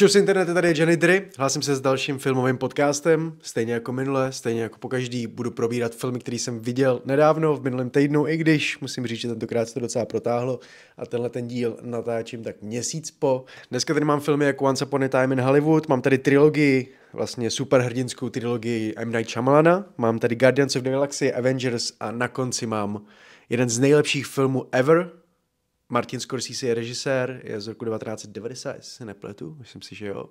Čus internete, tady je Jenny Dry, hlásím se s dalším filmovým podcastem, stejně jako minule, stejně jako po každý budu probírat filmy, který jsem viděl nedávno, v minulém týdnu, i když musím říct, že tentokrát se to docela protáhlo a tenhle ten díl natáčím tak měsíc po. Dneska tady mám filmy jako Once Upon a Time in Hollywood, mám tady trilogii, vlastně superhrdinskou trilogii M. Night Shyamalana, mám tady Guardians of the Galaxy, Avengers a na konci mám jeden z nejlepších filmů ever, Martin Scorsese je režisér, je z roku 1990, jestli se nepletu, myslím si, že jo.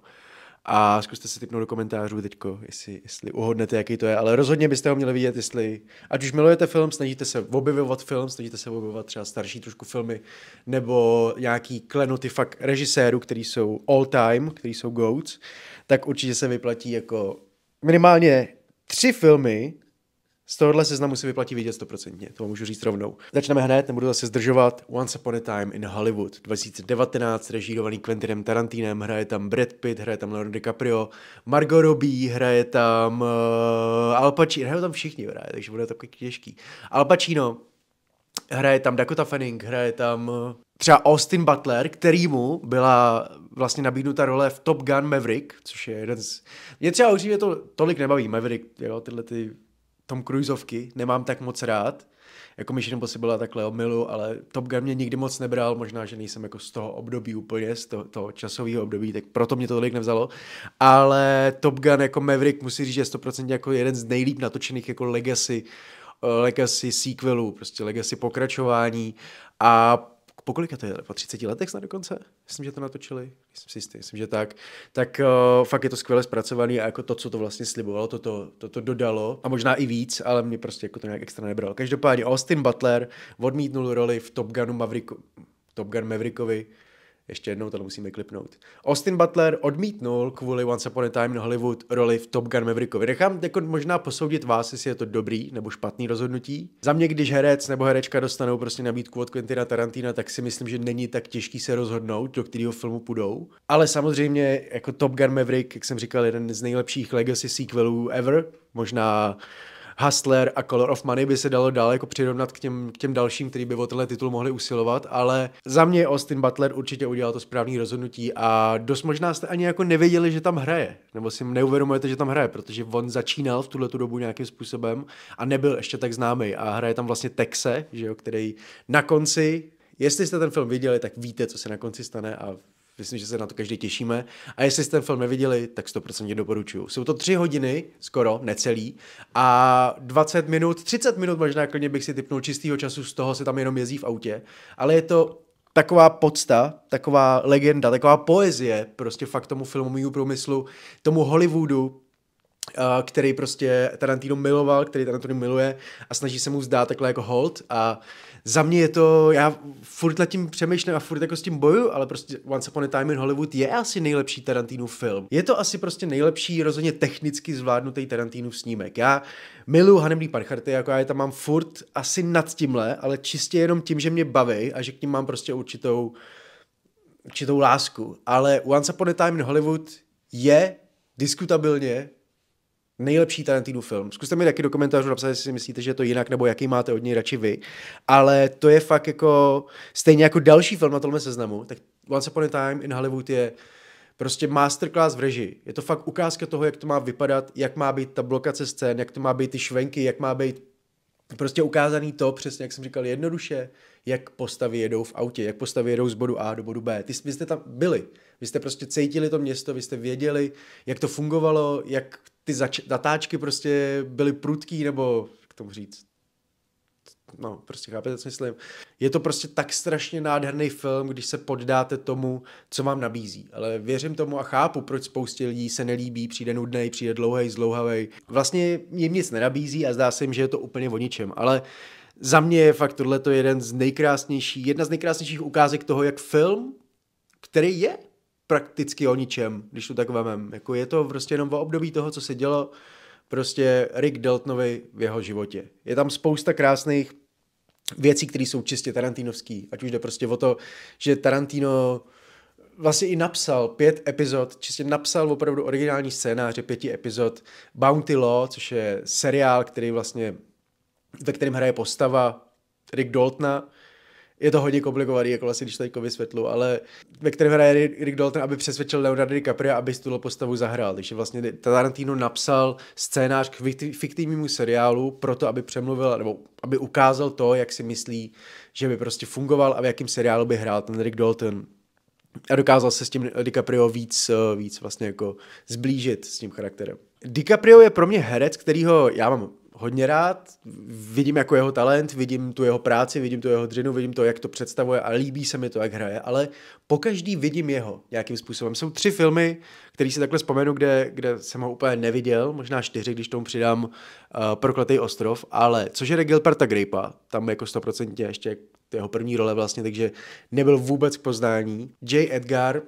A zkuste se typnout do komentářů teď, jestli, jestli uhodnete, jaký to je, ale rozhodně byste ho měli vidět, jestli, ať už milujete film, snažíte se objevovat film, snažíte se objevovat třeba starší trošku filmy, nebo nějaký klenoty fakt režisérů, který jsou all time, který jsou goats, tak určitě se vyplatí jako minimálně tři filmy, z tohohle seznamu si vyplatí vidět stoprocentně, to můžu říct rovnou. Začneme hned, nebudu zase zdržovat. Once Upon a Time in Hollywood 2019, režírovaný Quentinem Tarantinem, hraje tam Brad Pitt, hraje tam Leonardo DiCaprio, Margot Robbie, hraje tam uh, Al Pacino, hrajou tam všichni, hraje, takže bude to takový těžký. Al Pacino, hraje tam Dakota Fanning, hraje tam eh, třeba Austin Butler, kterýmu byla vlastně nabídnuta role v Top Gun Maverick, což je jeden z... Mě třeba určitě to tolik nebaví, Maverick, jo, tyhle ty tom Cruiseovky nemám tak moc rád. Jako Mission Impossible byla takhle omilu, ale Top Gun mě nikdy moc nebral, možná, že nejsem jako z toho období úplně, z toho, toho časového období, tak proto mě to tolik nevzalo. Ale Top Gun jako Maverick musí říct, že je 100% jako jeden z nejlíp natočených jako legacy eh, legacy sequelů, prostě legacy pokračování a po kolika to je, po 30 letech snad dokonce, myslím, že to natočili, myslím si jistý, myslím, že tak, tak uh, fakt je to skvěle zpracovaný a jako to, co to vlastně slibovalo, to to, to, to dodalo a možná i víc, ale mě prostě jako to nějak extra nebralo. Každopádně Austin Butler odmítnul roli v Top Gunu Mavriku. Top Gun Maverickovi, ještě jednou to musíme klipnout. Austin Butler odmítnul kvůli Once Upon a Time in Hollywood roli v Top Gun Maverickovi. Nechám jako možná posoudit vás, jestli je to dobrý nebo špatný rozhodnutí. Za mě, když herec nebo herečka dostanou prostě nabídku od Quentina Tarantina, tak si myslím, že není tak těžký se rozhodnout, do kterého filmu půjdou. Ale samozřejmě jako Top Gun Maverick, jak jsem říkal, jeden z nejlepších legacy sequelů ever, možná Hustler a Color of Money by se dalo dál jako přirovnat k těm, k těm dalším, který by o tenhle titul mohli usilovat, ale za mě Austin Butler určitě udělal to správné rozhodnutí a dost možná jste ani jako nevěděli, že tam hraje, nebo si neuvědomujete, že tam hraje, protože on začínal v tuhle tu dobu nějakým způsobem a nebyl ještě tak známý a hraje tam vlastně Texe, že jo, který na konci Jestli jste ten film viděli, tak víte, co se na konci stane a Myslím, že se na to každý těšíme. A jestli jste ten film neviděli, tak 100% doporučuju. Jsou to tři hodiny, skoro, necelý, a 20 minut, 30 minut možná klidně bych si typnul čistého času, z toho se tam jenom jezdí v autě. Ale je to taková podsta, taková legenda, taková poezie prostě fakt tomu filmovému průmyslu, tomu Hollywoodu, eh, který prostě Tarantino miloval, který Tarantino miluje a snaží se mu zdát takhle jako hold a za mě je to, já furt nad tím přemýšlím a furt jako s tím boju, ale prostě Once Upon a Time in Hollywood je asi nejlepší Tarantino film. Je to asi prostě nejlepší, rozhodně technicky zvládnutý Tarantino snímek. Já miluju Hanemlý Parcharty, jako já je tam mám furt asi nad tímhle, ale čistě jenom tím, že mě baví a že k ním mám prostě určitou určitou lásku, ale Once Upon a Time in Hollywood je diskutabilně nejlepší Tarantino film. Zkuste mi taky do komentářů napsat, jestli si myslíte, že je to jinak, nebo jaký máte od něj radši vy. Ale to je fakt jako, stejně jako další film na tomhle seznamu, tak Once Upon a Time in Hollywood je prostě masterclass v režii. Je to fakt ukázka toho, jak to má vypadat, jak má být ta blokace scén, jak to má být ty švenky, jak má být prostě ukázaný to, přesně jak jsem říkal, jednoduše, jak postavy jedou v autě, jak postavy jedou z bodu A do bodu B. Ty, vy jste tam byli, vy jste prostě cítili to město, vy jste věděli, jak to fungovalo, jak ty zač- zatáčky prostě byly prudký, nebo jak tomu říct, no prostě chápete, co myslím. Je to prostě tak strašně nádherný film, když se poddáte tomu, co vám nabízí. Ale věřím tomu a chápu, proč spoustě lidí se nelíbí, přijde nudný, přijde dlouhý zlouhavý Vlastně jim nic nenabízí a zdá se jim, že je to úplně o ničem, ale za mě je fakt tohle to jeden z nejkrásnějších, jedna z nejkrásnějších ukázek toho, jak film, který je prakticky o ničem, když to tak vemem. Jako je to prostě jenom v období toho, co se dělo prostě Rick Deltonovi v jeho životě. Je tam spousta krásných věcí, které jsou čistě tarantinovský. Ať už jde prostě o to, že Tarantino vlastně i napsal pět epizod, čistě napsal opravdu originální scénáře pěti epizod Bounty Law, což je seriál, který vlastně, ve kterém hraje postava Rick Daltona, je to hodně komplikovaný, jako vlastně, když to teďko vysvětlu, ale ve kterém hraje Rick Dalton, aby přesvědčil Leonardo DiCaprio, aby tu postavu zahrál. Takže vlastně Tarantino napsal scénář k fiktivnímu seriálu proto, aby přemluvil, nebo aby ukázal to, jak si myslí, že by prostě fungoval a v jakém seriálu by hrál ten Rick Dalton. A dokázal se s tím DiCaprio víc, eh, víc vlastně jako zblížit s tím charakterem. DiCaprio je pro mě herec, kterýho já mám hodně rád, vidím jako jeho talent, vidím tu jeho práci, vidím tu jeho dřinu, vidím to, jak to představuje a líbí se mi to, jak hraje, ale po každý vidím jeho nějakým způsobem. Jsou tři filmy, které si takhle vzpomenu, kde, kde jsem ho úplně neviděl, možná čtyři, když tomu přidám uh, eh, Prokletý ostrov, ale což je Gilberta Grape'a, tam jako stoprocentně ještě jeho první role vlastně, takže nebyl vůbec k poznání. J. Edgar,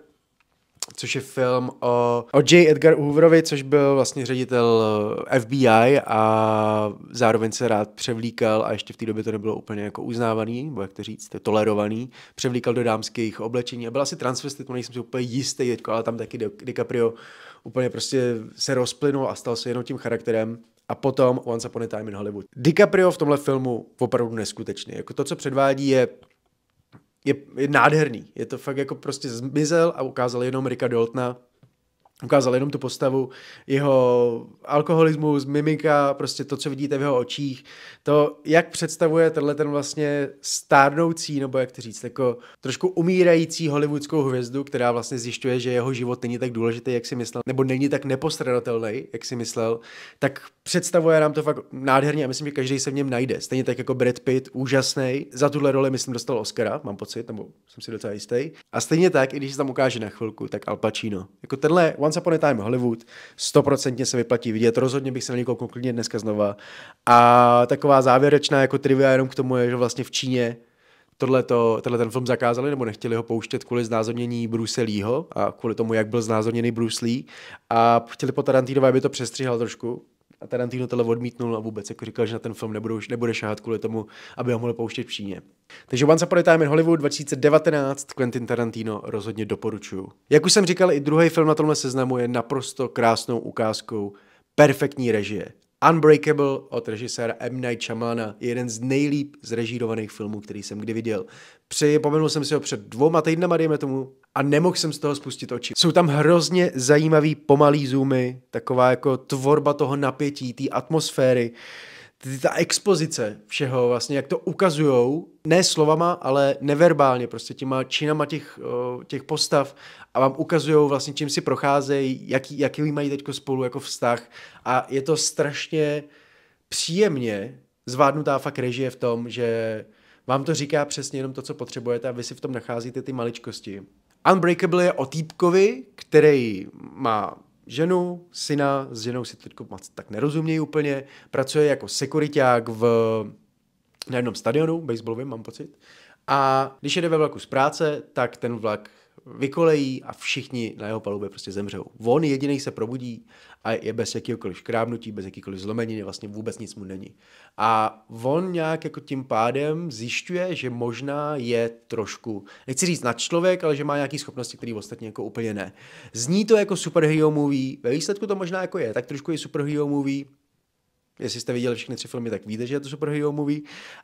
což je film o, o J. Edgar Hooverovi, což byl vlastně ředitel eh, FBI a zároveň se rád převlíkal a ještě v té době to nebylo úplně jako uznávaný, nebo jak to říct, to tolerovaný, převlíkal do dámských oblečení a byl asi transvestit, to nejsem si úplně jistý teďko, ale tam taky DiCaprio úplně prostě se rozplynul a stal se jenom tím charakterem a potom Once Upon a Time in Hollywood. DiCaprio v tomhle filmu opravdu neskutečný. Jako to, co předvádí, je je, je nádherný. Je to fakt jako prostě zmizel a ukázal jenom Rika Doltna ukázal jenom tu postavu, jeho alkoholismus, mimika, prostě to, co vidíte v jeho očích, to, jak představuje tenhle ten vlastně stárnoucí, nebo jak to říct, jako trošku umírající hollywoodskou hvězdu, která vlastně zjišťuje, že jeho život není tak důležitý, jak si myslel, nebo není tak nepostradatelný, jak si myslel, tak představuje nám to fakt nádherně a myslím, že každý se v něm najde. Stejně tak jako Brad Pitt, úžasný. Za tuhle roli, myslím, dostal Oscara, mám pocit, nebo jsem si docela jistý. A stejně tak, i když se tam ukáže na chvilku, tak Al Pacino. Jako tenhle one Once Upon a Time Hollywood, stoprocentně se vyplatí vidět, rozhodně bych se na něj kouknul klidně dneska znova. A taková závěrečná jako trivia jenom k tomu je, že vlastně v Číně tohleto, tenhle ten film zakázali nebo nechtěli ho pouštět kvůli znázornění Bruce Leeho a kvůli tomu, jak byl znázorněný Bruce Lee a chtěli po Tarantinové, aby to přestřihal trošku, a Tarantino tohle odmítnul a vůbec jako říkal, že na ten film nebudou, nebude šáhat kvůli tomu, aby ho mohl pouštět v Číně. Takže Once Upon a Time in Hollywood 2019 Quentin Tarantino rozhodně doporučuju. Jak už jsem říkal, i druhý film na tomhle seznamu je naprosto krásnou ukázkou perfektní režie Unbreakable od režiséra M. Night Shyamalana je jeden z nejlíp zrežírovaných filmů, který jsem kdy viděl. Připomenul jsem si ho před dvouma týdnama, dejme tomu, a nemohl jsem z toho spustit oči. Jsou tam hrozně zajímavý pomalý zoomy, taková jako tvorba toho napětí, té atmosféry ta expozice všeho vlastně, jak to ukazujou, ne slovama, ale neverbálně, prostě těma činama těch, eh, těch postav a vám ukazujou vlastně, čím si procházejí, jaký, jaký mají teď spolu jako vztah a je to strašně příjemně zvládnutá fakt režie v tom, že vám to říká přesně jenom to, co potřebujete a vy si v tom nacházíte ty maličkosti. Unbreakable je o týpkovi, který má ženu, syna, s ženou si teď tak nerozumějí úplně, pracuje jako sekuriták v, na jednom stadionu, baseballovém mám pocit, a když jede ve vlaku z práce, tak ten vlak vykolejí a všichni na jeho palubě prostě zemřou. On jediný se probudí a je bez jakýkoliv krábnutí, bez jakýkoliv zlomeniny, vlastně vůbec nic mu není. A on nějak jako tím pádem zjišťuje, že možná je trošku, nechci říct na člověk, ale že má nějaké schopnosti, které ostatně jako úplně ne. Zní to jako superhero movie, ve výsledku to možná jako je, tak trošku je superhero movie, jestli jste viděli všechny tři filmy, tak víte, že je to superhero movie,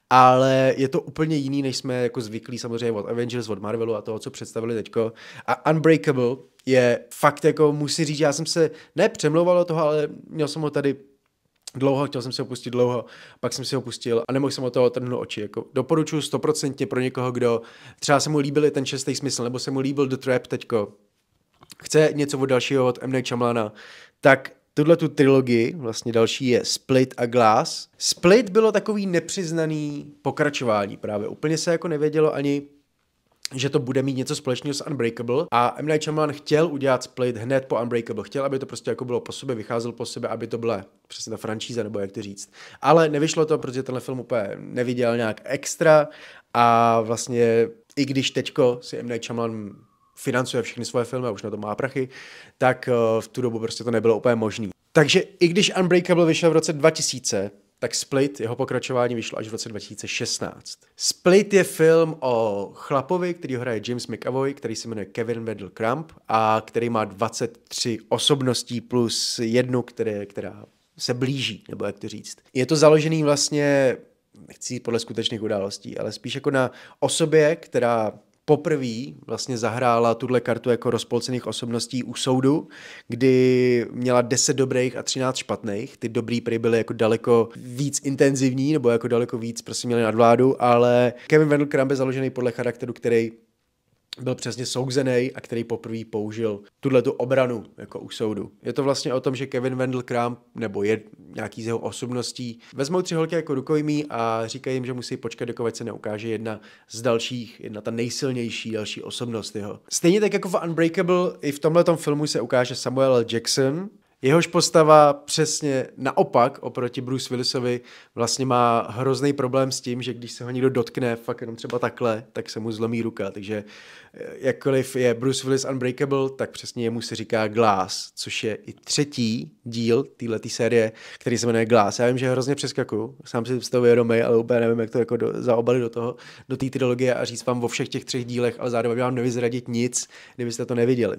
ale je to úplně jiný, než jsme jako zvyklí samozřejmě od Avengers, od Marvelu a toho, co představili teďko. A Unbreakable je fakt jako, musím říct, já jsem se nepřemlouval o toho, ale měl jsem ho tady dlouho, chtěl jsem si ho pustit dlouho, pak jsem si ho pustil a nemohl jsem o toho trhnout oči. Jako doporučuji stoprocentně pro někoho, kdo třeba se mu líbil ten šestý smysl, nebo se mu líbil The Trap teďko, chce něco od dalšího od M. Chamlana, tak tuhle tu trilogii, vlastně další je Split a Glass. Split bylo takový nepřiznaný pokračování právě. Úplně se jako nevědělo ani, že to bude mít něco společného s Unbreakable a M. Night Shyamalan chtěl udělat split hned po Unbreakable, chtěl, aby to prostě jako bylo po sobě, vycházel po sobě, aby to byla přesně ta franšíza, nebo jak to říct. Ale nevyšlo to, protože tenhle film úplně neviděl nějak extra a vlastně i když teďko si M. Night Shyamalan financuje všechny svoje filmy a už na to má prachy, tak eh, v tu dobu prostě to nebylo úplně možné. Takže i když Unbreakable vyšel v roce 2000, tak Split, jeho pokračování vyšlo až v roce 2016. Split je film o chlapovi, který ho hraje James McAvoy, který se jmenuje Kevin Weddle Crump a který má 23 osobností plus jednu, které, která se blíží, nebo jak to říct. Je to založený vlastně, nechci podle skutečných událostí, ale spíš jako na osobě, která poprvé vlastně zahrála tuhle kartu jako rozpolcených osobností u soudu, kdy měla 10 dobrých a 13 špatných. Ty dobrý prý byly jako daleko víc intenzivní, nebo jako daleko víc prostě měli nadvládu, ale Kevin Wendell Crumb je založený podle charakteru, který byl přesně souzený a který poprvé použil tuhle tu obranu jako u soudu. Je to vlastně o tom, že Kevin Wendell Kramp nebo je nějaký z jeho osobností vezmou tři holky jako rukojmí a říkají jim, že musí počkat, dokud se neukáže jedna z dalších, jedna ta nejsilnější další osobnost jeho. Stejně tak jako v Unbreakable, i v tomhle filmu se ukáže Samuel L. Jackson, Jehož postava přesně naopak oproti Bruce Willisovi vlastně má hrozný problém s tím, že když se ho někdo dotkne fakt jenom třeba takhle, tak se mu zlomí ruka. Takže eh, jakkoliv je Bruce Willis Unbreakable, tak přesně jemu se říká Glass, což je i třetí díl této série, který se jmenuje Glass. Já vím, že hrozně přeskakuju, sám si z toho vědomý, ale úplně nevím, jak to jako do, zaobali do toho, do té trilogie a říct vám o všech těch třech dílech, ale zároveň vám nevyzradit nic, kdybyste to neviděli.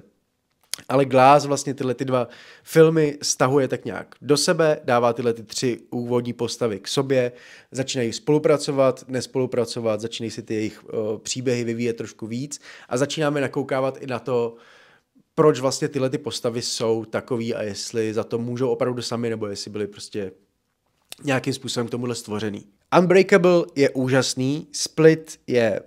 Ale Glass vlastně tyhle ty dva filmy stahuje tak nějak do sebe, dává tyhle ty tři úvodní postavy k sobě, začínají spolupracovat, nespolupracovat, začínají si ty jejich o, eh, příběhy vyvíjet trošku víc a začínáme nakoukávat i na to, proč vlastně tyhle ty postavy jsou takový a jestli za to můžou opravdu sami, nebo jestli byli prostě nějakým způsobem k tomuhle stvořený. Unbreakable je úžasný, Split je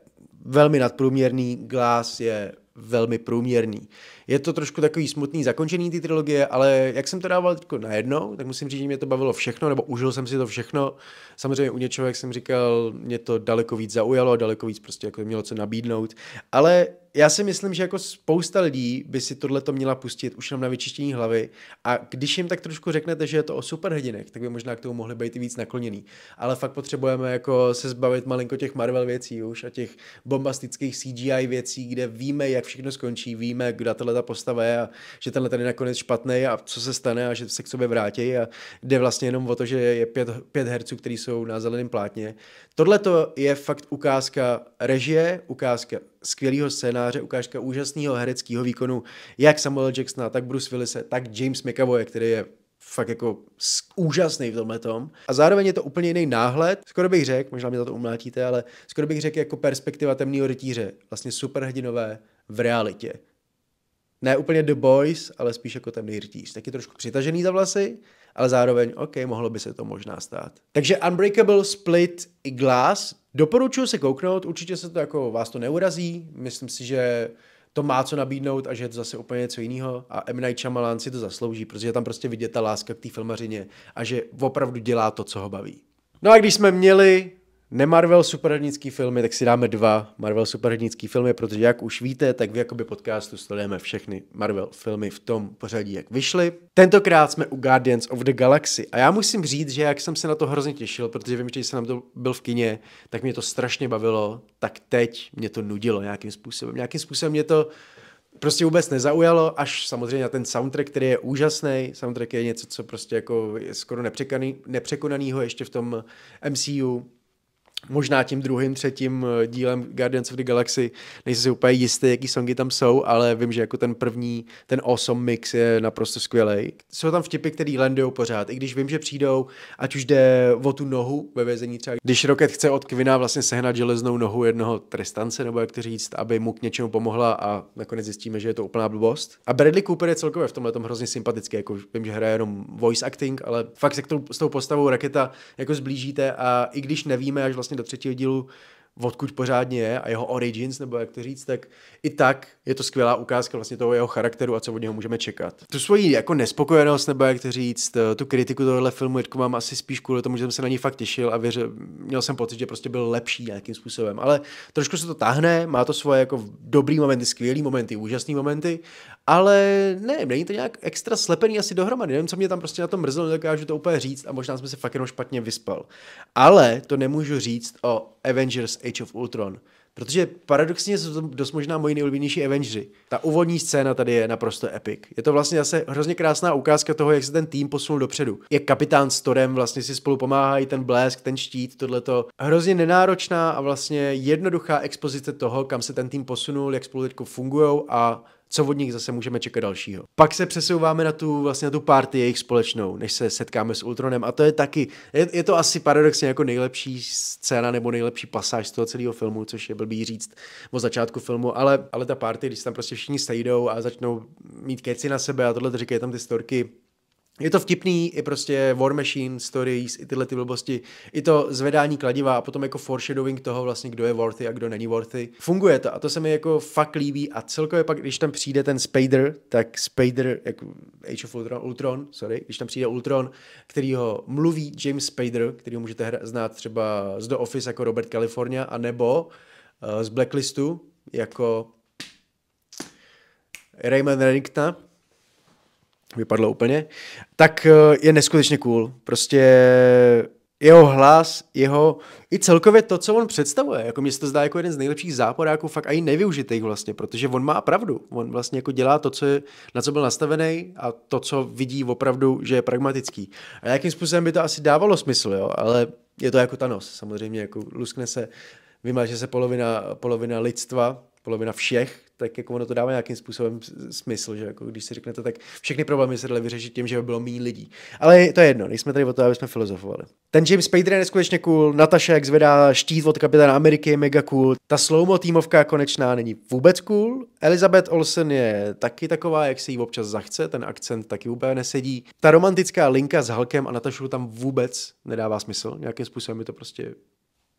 velmi nadprůměrný, Glass je velmi průměrný. Je to trošku takový smutný zakončený ty trilogie, ale jak jsem to dával teď najednou, tak musím říct, že mě to bavilo všechno, nebo užil jsem si to všechno. Samozřejmě u něčeho, jak jsem říkal, mě to daleko víc zaujalo, daleko víc prostě jako mělo co nabídnout. Ale já si myslím, že jako spousta lidí by si tohle to měla pustit už jenom na vyčištění hlavy a když jim tak trošku řeknete, že je to o superhrdinech, tak by možná k tomu mohli být i víc nakloněný. Ale fakt potřebujeme jako se zbavit malinko těch Marvel věcí už a těch bombastických CGI věcí, kde víme, jak všechno skončí, víme, kdo ta postava je a že tenhle ten je nakonec špatný a co se stane a že se k sobě vrátí a jde vlastně jenom o to, že je pět, pět herců, kteří jsou na zeleném plátně. Tohle to je fakt ukázka režie, ukázka skvělého scénáře, ukázka úžasného hereckého výkonu, jak Samuel Jacksona, tak Bruce Willise, tak James McAvoy, který je fakt jako úžasný v tomhle tom. A zároveň je to úplně jiný náhled, skoro bych řekl, možná mi za to umlátíte, ale skoro bych řekl jako perspektiva temného rytíře, vlastně superhrdinové v realitě ne úplně The Boys, ale spíš jako ten nejrtíř. Taky trošku přitažený za vlasy, ale zároveň, OK, mohlo by se to možná stát. Takže Unbreakable, Split i Glass. Doporučuji se kouknout, určitě se to jako vás to neurazí. Myslím si, že to má co nabídnout a že je to zase úplně něco jiného. A M. Night Shyamalan si to zaslouží, protože je tam prostě vidět ta láska k té filmařině a že opravdu dělá to, co ho baví. No a když jsme měli nemarvel superhrdnický filmy, tak si dáme dva Marvel superhrdnický filmy, protože jak už víte, tak v Jakoby podcastu sledujeme všechny Marvel filmy v tom pořadí, jak vyšly. Tentokrát jsme u Guardians of the Galaxy a já musím říct, že jak jsem se na to hrozně těšil, protože vím, že jsem nám to byl v kině, tak mě to strašně bavilo, tak teď mě to nudilo nějakým způsobem. Nějakým způsobem mě to prostě vůbec nezaujalo, až samozřejmě na ten soundtrack, který je úžasný. Soundtrack je něco, co prostě jako je skoro nepřekonaný, nepřekonanýho ještě v tom MCU možná tím druhým, třetím eh, dílem Guardians of the Galaxy. Nejsem si úplně jistý, jaký songy tam jsou, ale vím, že jako ten první, ten awesome mix je naprosto skvělý. Jsou tam vtipy, které landujou pořád, i když vím, že přijdou, ať už jde o tu nohu ve vězení třeba. Když Rocket chce od Kvina vlastně sehnat železnou nohu jednoho trestance, nebo jak to říct, aby mu k něčemu pomohla a nakonec zjistíme, že je to úplná blbost. A Bradley Cooper je celkově v tomhle tom hrozně sympatický, jako vím, že hraje jenom voice acting, ale fakt se k tou, s tou postavou Raketa jako zblížíte a i když nevíme, až vlastně vlastně do třetího dílu odkud pořádně je a jeho origins, nebo jak to říct, tak i tak je to skvělá ukázka vlastně toho jeho charakteru a co od něho můžeme čekat. Tu svoji jako nespokojenost, nebo jak to říct, eh, tu kritiku tohohle filmu Jirku mám asi spíš kvůli tomu, že jsem se na něj fakt těšil a věřil, měl jsem pocit, že prostě byl lepší nějakým způsobem, ale trošku se to táhne, má to svoje jako dobrý momenty, skvělý momenty, úžasný momenty, ale ne, není to nějak extra slepený asi dohromady, nevím, co mě tam prostě na tom mrzelo, nedokážu to úplně říct a možná jsem se fakt jenom špatně vyspal. Ale to nemůžu říct o Avengers Age of Ultron. Protože paradoxně jsou to dost možná moji nejoblíbenější Avengers. Ta úvodní scéna tady je naprosto epic. Je to vlastně zase hrozně krásná ukázka toho, jak se ten tým posunul dopředu. Je kapitán s Torem vlastně si spolu pomáhají, ten blesk, ten štít, tohleto. Hrozně nenáročná a vlastně jednoduchá expozice toho, kam se ten tým posunul, jak spolu teď fungují a co od nich zase můžeme čekat dalšího. Pak se přesouváme na tu, vlastně na tu party jejich společnou, než se setkáme s Ultronem a to je taky, je, je to asi paradoxně jako nejlepší scéna nebo nejlepší pasáž z toho celého filmu, což je blbý říct o začátku filmu, ale, ale ta party, když tam prostě všichni sejdou a začnou mít keci na sebe a tohle říkají tam ty storky, je to vtipný, i prostě War Machine, Stories, i tyhle ty blbosti, i to zvedání kladiva a potom jako foreshadowing toho vlastně, kdo je worthy a kdo není worthy. Funguje to a to se mi jako fakt líbí a celkově pak, když tam přijde ten Spader, tak Spader, jako Age of Ultron, Ultron, sorry, když tam přijde Ultron, který ho mluví James Spader, který ho můžete znát třeba z The Office jako Robert California, a uh, eh, z Blacklistu jako Raymond Renington, vypadlo úplně, tak eh, je neskutečně cool. Prostě jeho hlas, jeho i celkově to, co on představuje. Jako mě se to zdá jako jeden z nejlepších záporáků, fakt i nevyužitých vlastně, protože on má pravdu. On vlastně jako dělá to, co je, na co byl nastavený a to, co vidí opravdu, že je pragmatický. A jakým způsobem by to asi dávalo smysl, jo? ale je to jako Thanos, samozřejmě, jako luskne se, vymaže se polovina, polovina lidstva, polovina všech, tak jako ono to dává nějakým způsobem smysl, že jako když si řeknete, tak všechny problémy se daly vyřešit tím, že by bylo méně lidí. Ale to je jedno, nejsme tady o to, aby jsme filozofovali. Ten James Spader je neskutečně cool, Natasha jak zvedá štít od kapitána Ameriky je mega cool, ta slowmo týmovka konečná není vůbec cool, Elizabeth Olsen je taky taková, jak si jí občas zachce, ten akcent taky úplně nesedí. Ta romantická linka s Halkem a Natašou tam vůbec nedává smysl, nějakým způsobem mi to prostě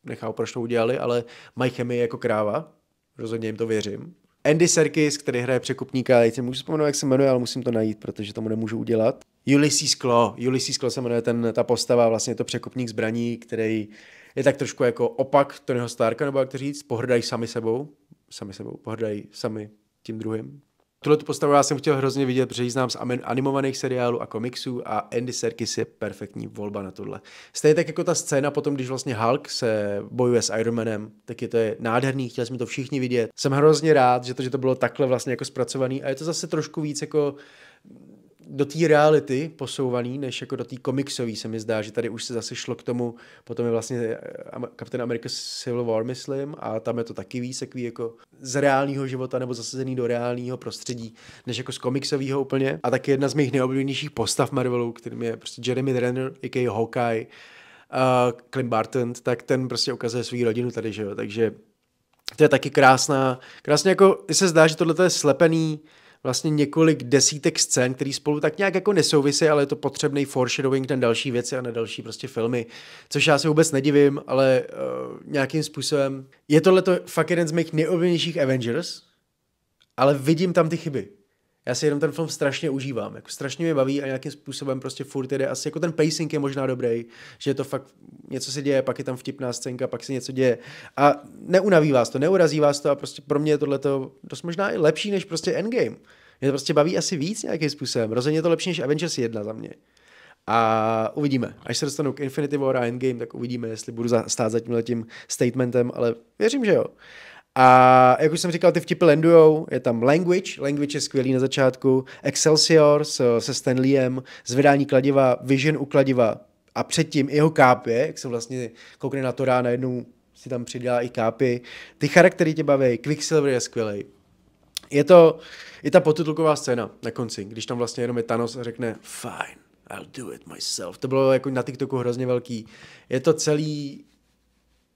nechápu, proč to udělali, ale mají chemii jako kráva, rozhodně jim to věřím. Andy Serkis, který hraje překupníka, já si můžu vzpomenout, jak se jmenuje, ale musím to najít, protože tomu nemůžu udělat. Ulysses Klo. Ulysses Klo se jmenuje ten, ta postava, vlastně to překupník zbraní, který je tak trošku jako opak Tonyho Starka, nebo jak to říct, pohrdají sami sebou, sami sebou, pohrdají sami tím druhým. Tuhle tu postavu já jsem chtěl hrozně vidět, protože ji znám z animovaných seriálů a komiksů a Andy Serkis je perfektní volba na tohle. Stejně tak jako ta scéna potom, když vlastně Hulk se bojuje s Manem, tak je to je nádherný, chtěli jsme to všichni vidět. Jsem hrozně rád, že to, že to bylo takhle vlastně jako zpracovaný a je to zase trošku víc jako do té reality posouvaný, než jako do té komiksové se mi zdá, že tady už se zase šlo k tomu, potom je vlastně eh, Captain America Civil War, myslím, a tam je to taky víc takový jako z reálního života nebo zasazený do reálního prostředí, než jako z komiksového úplně. A taky jedna z mých nejoblíbenějších postav Marvelu, kterým je prostě Jeremy Renner, a.k.a. Hawkeye, uh, Clint Barton, tak ten prostě ukazuje svou rodinu tady, že jo, takže to je taky krásná, krásně jako, se zdá, že tohle je slepený vlastně několik desítek scén, které spolu tak nějak jako nesouvisí, ale je to potřebný foreshadowing na další věci a na další prostě filmy, což já se vůbec nedivím, ale uh, nějakým způsobem je tohle fakt jeden z mých nejoblíbenějších Avengers, ale vidím tam ty chyby já si jenom ten film strašně užívám, jako strašně mě baví a nějakým způsobem prostě furt jde, asi jako ten pacing je možná dobrý, že je to fakt něco se děje, pak je tam vtipná scénka, pak se něco děje a neunaví vás to, neurazí vás to a prostě pro mě je tohle dost možná i lepší než prostě Endgame. Mě to prostě baví asi víc nějakým způsobem, rozhodně je to lepší než Avengers 1 za mě. A uvidíme. Až se dostanu k Infinity War a Endgame, tak uvidíme, jestli budu stát za tím statementem, ale věřím, že jo. A jak už jsem říkal, ty vtipy landujou, je tam Language, Language je skvělý na začátku, Excelsior s, se Stanleyem, zvedání kladiva, Vision u kladiva a předtím jeho kápě, jak se vlastně koukne na to rána, jednou si tam přidá i kápy. Ty charaktery tě baví, Quicksilver je skvělý. Je to i ta potitulková scéna na konci, když tam vlastně jenom je Thanos a řekne fine, I'll do it myself. To bylo jako na TikToku hrozně velký. Je to celý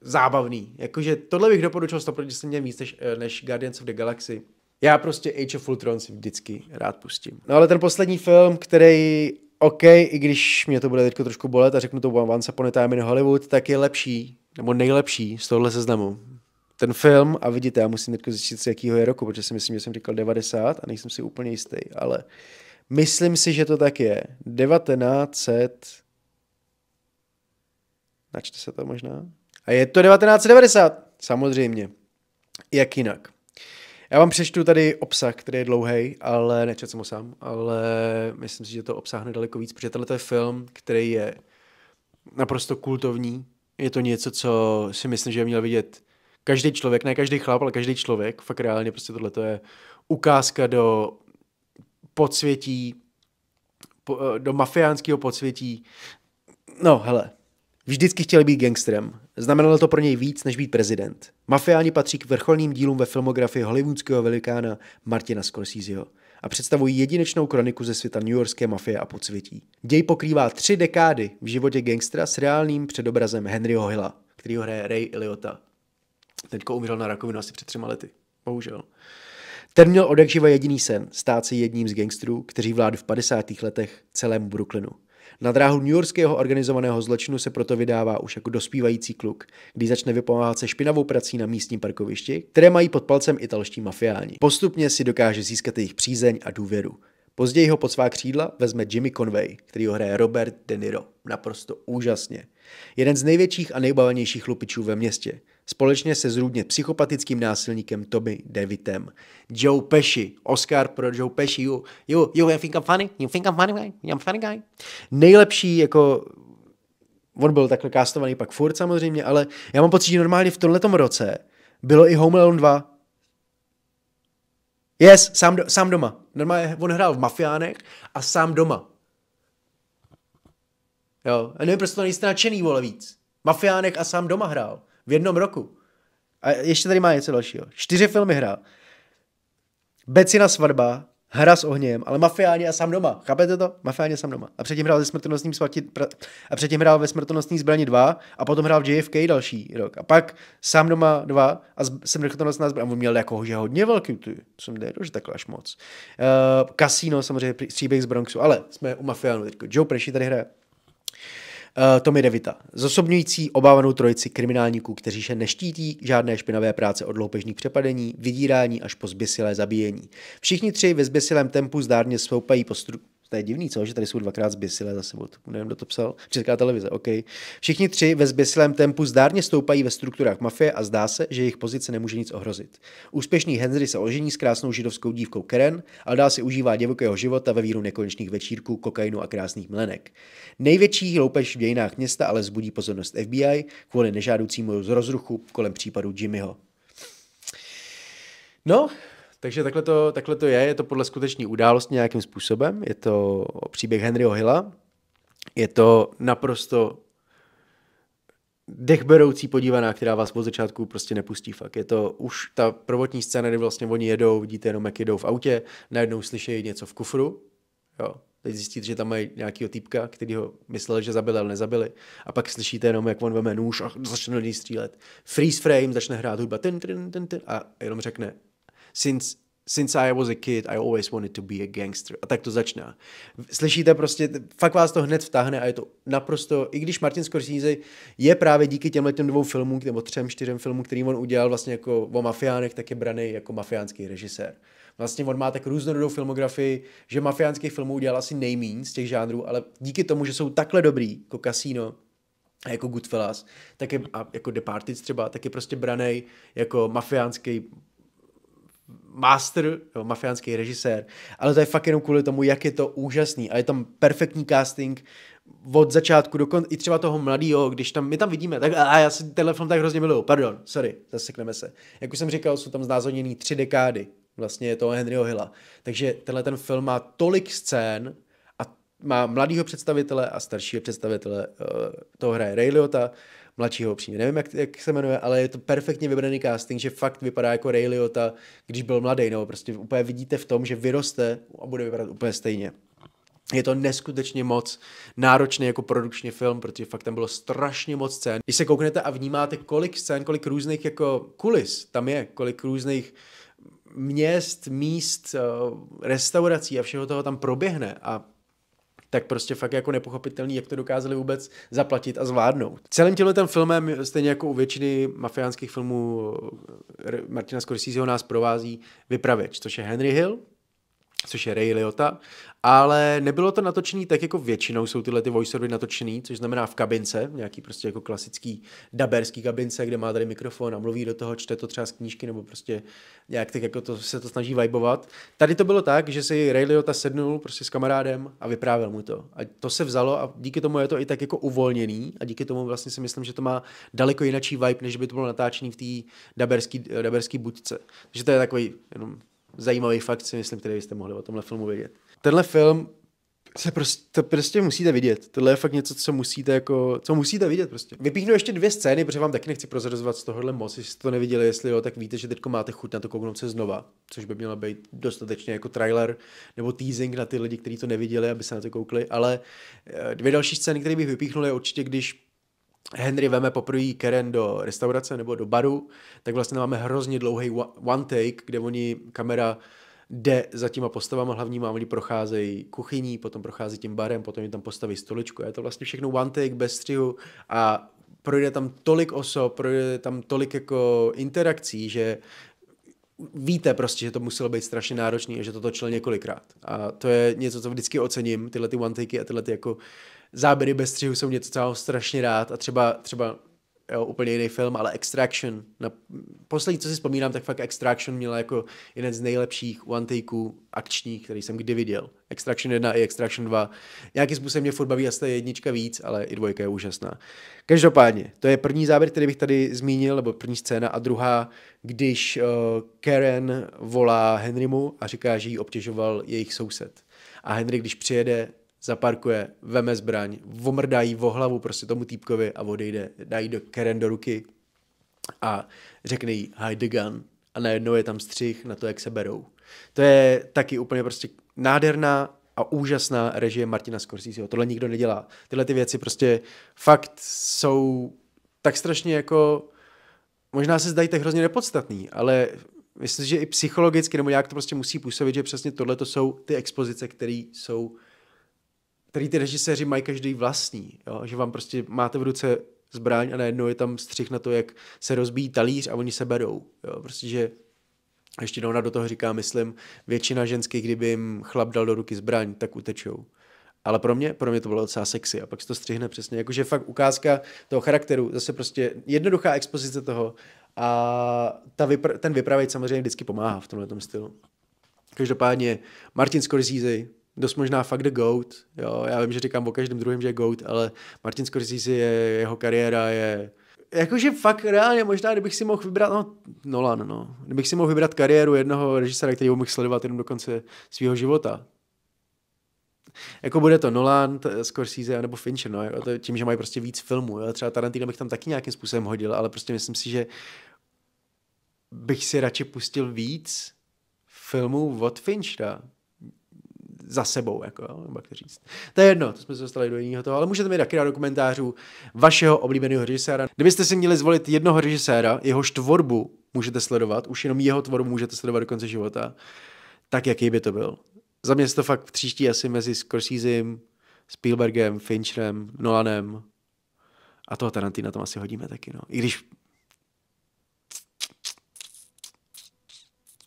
zábavný. Jakože tohle bych doporučil 100% víc než, eh, než Guardians of the Galaxy. Já prostě Age of Ultron si vždycky rád pustím. No ale ten poslední film, který OK, i když mě to bude teď trošku bolet a řeknu to Once Upon a Time in Hollywood, tak je lepší, nebo nejlepší z tohohle seznamu. Ten film, a vidíte, já musím teď zjistit, z jakého je roku, protože si myslím, že jsem říkal 90 a nejsem si úplně jistý, ale myslím si, že to tak je. 1900... Načte se to možná? A je to 1990, samozřejmě. Jak jinak. Já vám přečtu tady obsah, který je dlouhý, ale nečet jsem ho sám, ale myslím si, že to obsáhne daleko víc, protože tohle je film, který je naprosto kultovní. Je to něco, co si myslím, že měl vidět každý člověk, ne každý chlap, ale každý člověk. Fakt reálně prostě tohle je ukázka do podsvětí, do mafiánského podsvětí. No, hele, vždycky chtěl být gangstrem. Znamenalo to pro něj víc, než být prezident. Mafiáni patří k vrcholným dílům ve filmografii hollywoodského velikána Martina Scorseseho a představují jedinečnou kroniku ze světa newyorské mafie a podsvětí. Děj pokrývá tři dekády v životě gangstra s reálným předobrazem Henryho Hilla, který ho hraje Ray Eliota. Teďko umřel na rakovinu asi před třema lety. Bohužel. Ten měl odekživa jediný sen, stát se jedním z gangstrů, kteří vládli v 50. letech celému Brooklynu. Na dráhu Yorkského organizovaného zločinu se proto vydává už jako dospívající kluk, když začne vypomáhat se špinavou prací na místním parkovišti, které mají pod palcem italští mafiáni. Postupně si dokáže získat jejich přízeň a důvěru. Později ho pod svá křídla vezme Jimmy Conway, který ho hraje Robert De Niro. Naprosto úžasně. Jeden z největších a nejbavenějších lupičů ve městě společně se zrůdně psychopatickým násilníkem Tommy Davidem. Joe Pesci, Oscar pro Joe Pesci, you, you, you think I'm funny? You think I'm funny guy? I'm funny guy? Nejlepší jako on byl takhle castovaný pak furt samozřejmě, ale já mám pocit, že normálně v tomhletom roce bylo i Home Alone 2. Yes, sám, do, sám doma. Normálně on hrál v Mafiánech a sám doma. Jo, a nevím, proč to nejste nadšený, vole, víc. Mafiánek a sám doma hrál. V jednom roku. A ještě tady má něco dalšího. Čtyři filmy hrál. Becina svatba, Hra s ohněm, ale mafiáni a sám doma. Chápete to? Mafiáni a sám doma. A předtím hrál ve smrtonosním svatí, a předtím hrál ve smrtonostní zbraní 2 a potom hrál v JFK další rok. A pak sám doma 2 a smrtonosná zbraň. On měl jako že hodně velký, ty. Jsem nevěděl, že takhle až moc. Uh, kasino samozřejmě příběh z Bronxu, ale jsme u mafiánů Joe Preši tady hraje uh, Tommy Devita, zosobňující obávanou trojici kriminálníků, kteří se neštítí žádné špinavé práce od loupežních přepadení, vydírání až po zběsilé zabíjení. Všichni tři ve zběsilém tempu zdárně svoupají po, stru- to je divný, co? Že tady jsou dvakrát zběsilé za sebou. Nevím, kdo to psal. Česká televize, OK. Všichni tři ve zběsilém tempu zdárně stoupají ve strukturách mafie a zdá se, že jejich pozice nemůže nic ohrozit. Úspěšný Henry se ožení s krásnou židovskou dívkou Karen, ale dál si užívá divokého života ve víru nekonečných večírků, kokainu a krásných milenek. Největší loupež v dějinách města ale zbudí pozornost FBI kvůli nežádoucímu rozruchu kolem případu Jimmyho. No, takže takhle to, takhle to je, je to podle skutečné události nějakým způsobem, je to příběh Henryho Hilla, je to naprosto dechberoucí podívaná, která vás od začátku prostě nepustí fakt. Je to už ta prvotní scéna, kdy vlastně oni jedou, vidíte jenom, jak jedou v autě, najednou slyšejí něco v kufru, jo, teď zjistíte, že tam mají nějakýho týpka, který ho mysleli, že zabili, ale nezabili. A pak slyšíte jenom, jak on veme nůž a začne lidi střílet. Freeze frame, začne hrát hudba ten, ten, ten, ten, a jenom řekne since Since I was a kid, I always wanted to be a gangster. A tak to začne. Slyšíte prostě, fakt vás to hned vtáhne a je to naprosto, i když Martin Scorsese je právě díky těmhle těm dvou filmům, nebo třem, čtyřem filmům, který on udělal vlastně jako o mafiánech, tak je braný jako mafiánský režisér. Vlastně on má tak různorodou filmografii, že mafiánských filmů udělal asi nejmín z těch žánrů, ale díky tomu, že jsou takhle dobrý, jako Casino, a jako Goodfellas, tak je, a jako Departed třeba, tak je prostě braný jako mafiánský master, jo, mafiánský režisér, ale to je fakt jenom kvůli tomu, jak je to úžasný a je tam perfektní casting od začátku do i třeba toho mladého, když tam, my tam vidíme, tak a já si tenhle film tak hrozně miluju, pardon, sorry, zasekneme se. Jak už jsem říkal, jsou tam znázorněný tři dekády, vlastně toho Henryho Hilla. Takže tenhle ten film má tolik scén, a má mladýho představitele a staršího představitele. Uh, eh, to hraje Ray Liotta, mladšího přímě. Nevím, jak, jak se jmenuje, ale je to perfektně vybraný casting, že fakt vypadá jako Ray Liotta, když byl mladý. No, prostě úplně vidíte v tom, že vyroste a bude vypadat úplně stejně. Je to neskutečně moc náročný jako produkční film, protože fakt tam bylo strašně moc scén. Když se kouknete a vnímáte, kolik scén, kolik různých jako kulis tam je, kolik různých měst, míst, eh, restaurací a všeho toho tam proběhne a tak prostě fakt jako nepochopitelný, jak to dokázali vůbec zaplatit a zvládnout. Celým tímhle ten filmem, stejně jako u většiny mafiánských filmů eh, Martina Scorseseho nás provází vypravěč, což je Henry Hill, což je Ray Liotta, ale nebylo to natočený tak, jako většinou jsou tyhle ty voiceovery natočený, což znamená v kabince, nějaký prostě jako klasický daberský kabince, kde má tady mikrofon a mluví do toho, čte to třeba z knížky nebo prostě nějak tak jako to, se to snaží vibovat. Tady to bylo tak, že si Ray Liotta sednul prostě s kamarádem a vyprávěl mu to. A to se vzalo a díky tomu je to i tak jako uvolněný a díky tomu vlastně si myslím, že to má daleko jinačí vibe, než by to bylo natáčený v té daberský, daberský buďce. Takže to je takový jenom zajímavý fakt si myslím, který byste mohli o tomhle filmu vědět. Tenhle film se prostě, prostě musíte vidět. Tohle je fakt něco, co musíte jako, co musíte vidět prostě. Vypíchnu ještě dvě scény, protože vám taky nechci prozrazovat z tohohle moc, jestli jste to neviděli, jestli jo, tak víte, že teď máte chuť na to kouknout se znova, což by mělo být dostatečně jako trailer nebo teasing na ty lidi, kteří to neviděli, aby se na to koukli, ale eh, dvě další scény, které bych vypíchnul, je určitě, když Henry veme poprvé Karen do restaurace nebo do baru, tak vlastně máme hrozně dlouhý one take, kde oni kamera jde za těma postavama a oni procházejí kuchyní, potom prochází tím barem, potom jim tam postaví stoličku. Je to vlastně všechno one take bez střihu a projde tam tolik osob, projde tam tolik jako interakcí, že víte prostě, že to muselo být strašně náročný a že to točil několikrát. A to je něco, co vždycky ocením, tyhle ty one takey a tyhle ty jako záběry bez střihu jsou něco, co mám strašně rád a třeba, třeba jo, úplně jiný film, ale Extraction. Na poslední, co si vzpomínám, tak fakt Extraction měla jako jeden z nejlepších one takeů akčních, který jsem kdy viděl. Extraction 1 i Extraction 2. Nějaký způsob mě furt baví asi jednička víc, ale i dvojka je úžasná. Každopádně, to je první záběr, který bych tady zmínil, nebo první scéna a druhá, když uh, Karen volá Henrymu a říká, že ji obtěžoval jejich soused. A Henry, když přijede, zaparkuje, veme zbraň, vomrdá jí vo hlavu prostě tomu týpkovi a odejde, dá jí do keren do ruky a řekne jí hide the gun a najednou je tam střih na to, jak se berou. To je taky úplně prostě nádherná a úžasná režie Martina Scorseseho. Tohle nikdo nedělá. Tyhle ty věci prostě fakt jsou tak strašně jako možná se zdají tak hrozně nepodstatný, ale myslím, že i psychologicky nebo nějak to prostě musí působit, že přesně tohle to jsou ty expozice, které jsou který ty režiséři mají každý vlastní. Jo? Že vám prostě máte v ruce zbraň a najednou je tam střih na to, jak se rozbíjí talíř a oni se berou. Jo? Prostě, že ještě Dona do toho říká, myslím, většina ženských, kdyby jim chlap dal do ruky zbraň, tak utečou. Ale pro mě, pro mě to bylo docela sexy a pak se to střihne přesně. Jakože fakt ukázka toho charakteru, zase prostě jednoduchá expozice toho a ta vypr- ten vypravěč samozřejmě vždycky pomáhá v tomhle stylu. Každopádně Martin Scorsese, dost možná fakt the GOAT. Jo? Já vím, že říkám o každém druhém, že je GOAT, ale Martin Scorsese, je, jeho kariéra je... Jakože fakt reálně možná, kdybych si mohl vybrat, no Nolan, no. Kdybych si mohl vybrat kariéru jednoho režisera, který mohl sledovat jenom do konce svého života, jako bude to Nolan, Scorsese nebo Fincher, no, jo, jako to, tím, že mají prostě víc filmů. Jo. Třeba Tarantino bych tam taky nějakým způsobem hodil, ale prostě myslím si, že bych si radši pustil víc filmů od Finchera, za sebou, jako, nebo jak to říct. To je jedno, to jsme se dostali do jiného toho, ale můžete mi taky dát do komentářů vašeho oblíbeného režiséra. Kdybyste si měli zvolit jednoho režiséra, jeho tvorbu můžete sledovat, už jenom jeho tvorbu můžete sledovat do konce života, tak jaký by to byl? Za mě se to fakt příští asi mezi Scorsesem, Spielbergem, Fincherem, Nolanem a toho Tarantina tam asi hodíme taky, no. I když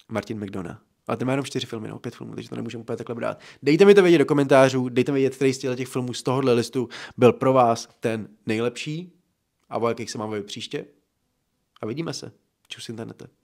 Martin McDonough. Ale ten má jenom čtyři filmy, no, pět filmů, takže to nemůžeme úplně takhle brát. Dejte mi to vědět do komentářů, dejte mi vědět, který z těch filmů z tohohle listu byl pro vás ten nejlepší a o jakých se máme bavit příště. A vidíme se. Čus internete.